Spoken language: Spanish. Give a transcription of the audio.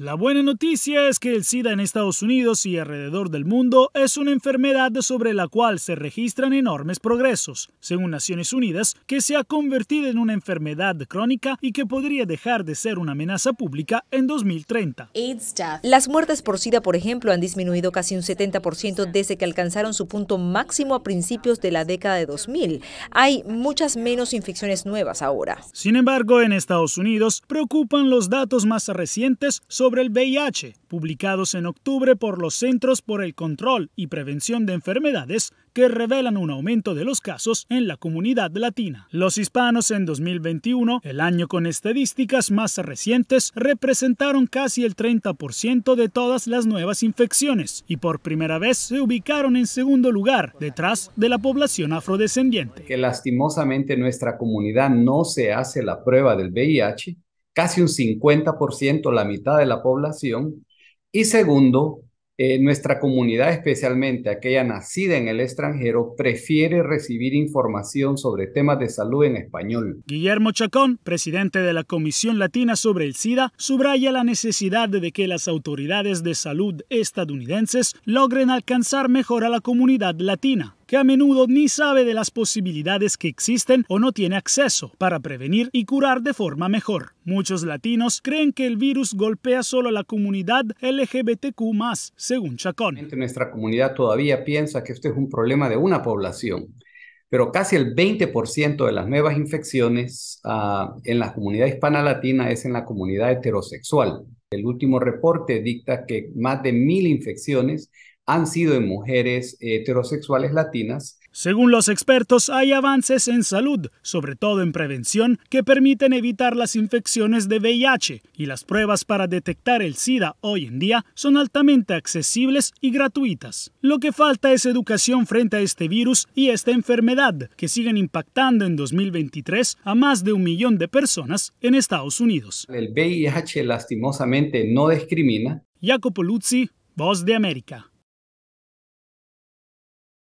La buena noticia es que el SIDA en Estados Unidos y alrededor del mundo es una enfermedad sobre la cual se registran enormes progresos, según Naciones Unidas, que se ha convertido en una enfermedad crónica y que podría dejar de ser una amenaza pública en 2030. Las muertes por SIDA, por ejemplo, han disminuido casi un 70% desde que alcanzaron su punto máximo a principios de la década de 2000. Hay muchas menos infecciones nuevas ahora. Sin embargo, en Estados Unidos preocupan los datos más recientes sobre sobre el VIH, publicados en octubre por los Centros por el Control y Prevención de Enfermedades, que revelan un aumento de los casos en la comunidad latina. Los hispanos en 2021, el año con estadísticas más recientes, representaron casi el 30% de todas las nuevas infecciones y por primera vez se ubicaron en segundo lugar, detrás de la población afrodescendiente. Que lastimosamente nuestra comunidad no se hace la prueba del VIH casi un 50%, la mitad de la población. Y segundo, eh, nuestra comunidad, especialmente aquella nacida en el extranjero, prefiere recibir información sobre temas de salud en español. Guillermo Chacón, presidente de la Comisión Latina sobre el SIDA, subraya la necesidad de que las autoridades de salud estadounidenses logren alcanzar mejor a la comunidad latina que a menudo ni sabe de las posibilidades que existen o no tiene acceso para prevenir y curar de forma mejor. Muchos latinos creen que el virus golpea solo a la comunidad LGBTQ, según Chacón. Nuestra comunidad todavía piensa que esto es un problema de una población, pero casi el 20% de las nuevas infecciones ah, en la comunidad hispana latina es en la comunidad heterosexual. El último reporte dicta que más de mil infecciones han sido en mujeres eh, heterosexuales latinas. Según los expertos, hay avances en salud, sobre todo en prevención, que permiten evitar las infecciones de VIH y las pruebas para detectar el SIDA hoy en día son altamente accesibles y gratuitas. Lo que falta es educación frente a este virus y esta enfermedad, que siguen impactando en 2023 a más de un millón de personas en Estados Unidos. El VIH lastimosamente no discrimina. Jacopo Luzzi, Voz de América.